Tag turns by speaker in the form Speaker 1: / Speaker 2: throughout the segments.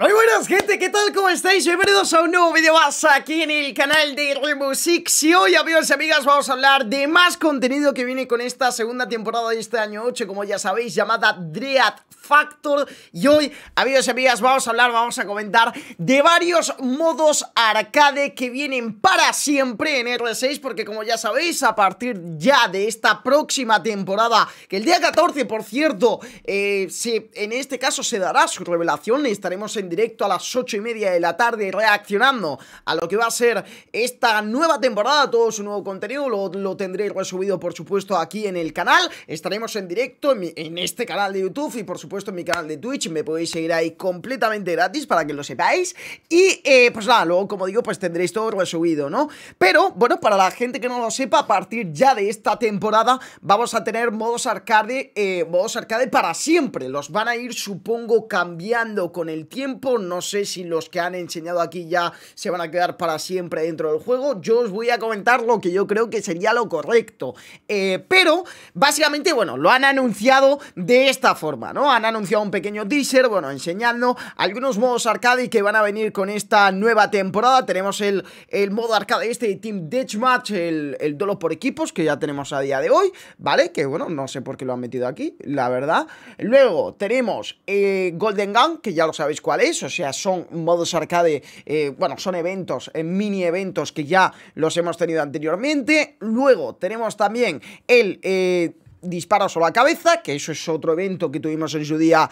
Speaker 1: Muy buenas gente, ¿qué tal? ¿Cómo estáis? Bienvenidos a un nuevo vídeo más aquí en el canal de Remusix Y hoy amigos y amigas vamos a hablar de más contenido que viene con esta segunda temporada de este año 8 Como ya sabéis, llamada Dread Factor Y hoy amigos y amigas vamos a hablar, vamos a comentar de varios modos arcade que vienen para siempre en R6 Porque como ya sabéis, a partir ya de esta próxima temporada Que el día 14 por cierto, eh, en este caso se dará su revelación Estaremos en directo a las 8 y media de la tarde reaccionando a lo que va a ser esta nueva temporada, todo su nuevo contenido, lo, lo tendréis resubido por supuesto aquí en el canal, estaremos en directo en, este canal de YouTube y por supuesto en mi canal de Twitch, me podéis seguir ahí completamente gratis para que lo sepáis y eh, pues nada, luego como digo pues tendréis todo resubido, ¿no? Pero bueno, para la gente que no lo sepa, a partir ya de esta temporada vamos a tener modos arcade, eh, modos arcade para siempre, los van a ir supongo cambiando con el tiempo no sé si los que han enseñado aquí ya se van a quedar para siempre dentro del juego. Yo os voy a comentar lo que yo creo que sería lo correcto. Eh, pero, básicamente, bueno, lo han anunciado de esta forma, ¿no? Han anunciado un pequeño teaser, bueno, enseñando algunos modos arcade que van a venir con esta nueva temporada. Tenemos el, modo arcade este de Team Deathmatch, el, el dolo por equipos, que ya tenemos a día de hoy, ¿vale? Que, bueno, no sé por qué lo han metido aquí, la verdad. Luego tenemos eh, Golden Gun, que ya lo sabéis cuál eso O sea, son modos arcade, eh, bueno, son eventos, eh, mini eventos que ya los hemos tenido anteriormente. Luego tenemos también el... Eh, disparo sobre a la cabeza, que eso es otro evento que tuvimos en su día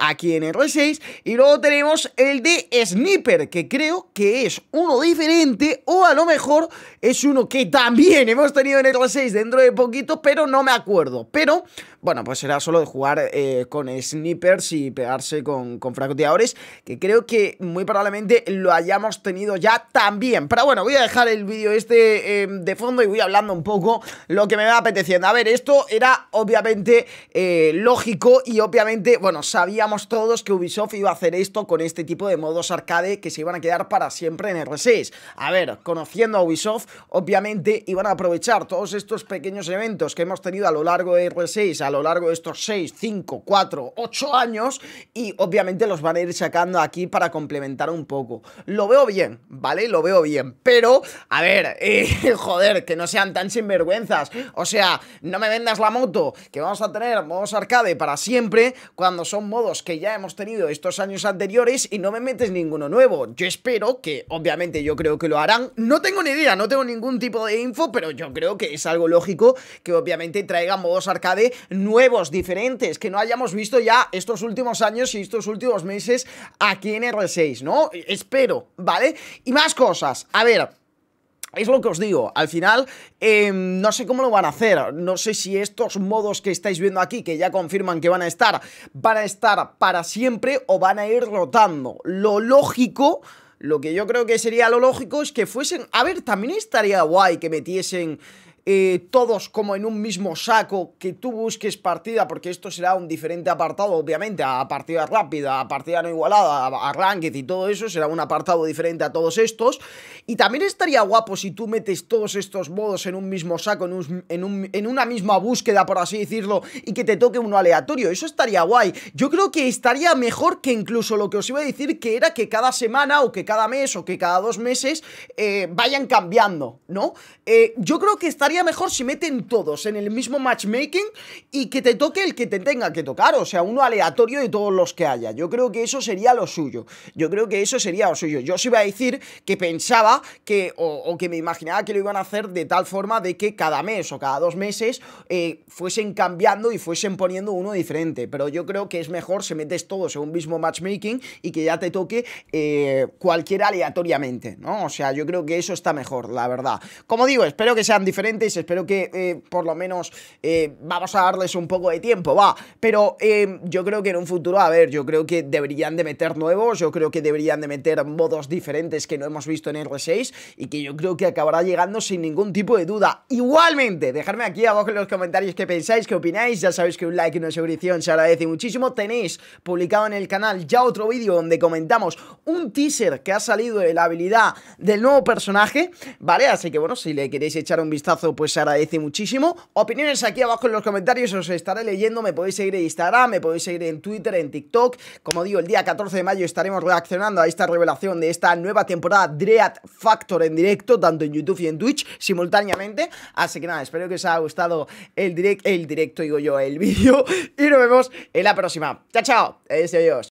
Speaker 1: aquí en R6. Y luego tenemos el de Sniper, que creo que es uno diferente o a lo mejor es uno que también hemos tenido en el 6 dentro de poquito, pero no me acuerdo. Pero, bueno, pues era solo de jugar eh, con snipers y pegarse con, con francotiradores, que creo que muy probablemente lo hayamos tenido ya también. Pero bueno, voy a dejar el vídeo este em, de fondo y voy hablando un poco lo que me va apeteciendo. A ver, esto era obviamente eh, lógico y obviamente, bueno, sabíamos todos que Ubisoft iba a hacer esto con este tipo de modos arcade que se iban a quedar para siempre en R6. A ver, conociendo a Ubisoft, obviamente iban a aprovechar todos estos pequeños eventos que hemos tenido a lo largo de R6, a lo largo de estos 6, 5, 4, 8 años, y obviamente los van a ir sacando aquí para complementar un poco. Lo veo bien, ¿vale? Lo veo bien, pero, a ver, eh, joder, que no sean tan sinvergüenzas. O sea, no me vendas la moto, que vamos a tener modos arcade para siempre, cuando son modos que ya hemos tenido estos años anteriores y no me metes ninguno nuevo. Yo espero que, obviamente, yo creo que lo harán. No tengo ni idea, no tengo ningún tipo de info, pero yo creo que es algo lógico que obviamente traiga modos arcade nuevos, diferentes, que no hayamos visto ya estos últimos años y estos últimos meses aquí en R6, ¿no? Espero, ¿vale? Y más cosas. A ver, es lo que os digo, al final em, no sé cómo lo van a hacer, no sé si estos modos que estáis viendo aquí, que ya confirman que van a estar, van a estar para siempre o van a ir rotando. Lo lógico lo que yo creo que sería lo lógico es que fuesen... A ver, también estaría guay que metiesen eh, todos como en un mismo saco, que tú busques partida, porque esto será un diferente apartado, obviamente, a partida rápida, a partida no igualada, a, ranked y todo eso, será un apartado diferente a todos estos. Y también estaría guapo si tú metes todos estos modos en un mismo saco, en, una misma búsqueda, por así decirlo, y que te toque uno aleatorio. Eso estaría guay. Yo creo que estaría mejor que incluso lo que os iba a decir, que era que cada semana o que cada mes o que cada dos meses eh, vayan cambiando, ¿no? Eh, yo creo que estaría mejor si meten todos en el mismo matchmaking y que te toque el que te tenga que tocar, o sea, uno aleatorio de todos los que haya. Yo creo que eso sería lo suyo. Yo creo que eso sería lo suyo. Yo os iba a decir que pensaba que, o, que me imaginaba que lo iban a hacer de tal forma de que cada mes o cada dos meses eh, fuesen cambiando y fuesen poniendo uno diferente. Pero yo creo que es mejor si metes todos en un mismo matchmaking y que ya te toque eh, cualquiera aleatoriamente, ¿no? O sea, yo creo que eso está mejor, la verdad. Como digo, espero que sean diferentes espero que eh, por lo menos eh, vamos a darles un poco de tiempo, va. Pero eh, yo creo que en un futuro, a ver, yo creo que deberían de meter nuevos, yo creo que deberían de meter modos diferentes que no hemos visto en R6 y que yo creo que acabará llegando sin ningún tipo de duda. Igualmente, dejadme aquí abajo en los comentarios qué pensáis, qué opináis, ya sabéis que un like y una suscripción se agradece muchísimo. Tenéis publicado en el canal ya otro vídeo donde comentamos un teaser que ha salido de la habilidad del nuevo personaje, ¿vale? Así que bueno, si le queréis echar un vistazo pues se agradece muchísimo. Opiniones aquí abajo en los comentarios, os estaré leyendo, me podéis seguir en Instagram, me podéis seguir en Twitter, en TikTok. Como digo, el día 14 de mayo estaremos reaccionando a esta revelación de esta nueva temporada Dread Factor en directo, tanto en YouTube y en Twitch simultáneamente. Así que nada, espero que os haya gustado el, el directo, digo yo, el vídeo. Y nos vemos en la próxima. Chao, chao. Adiós.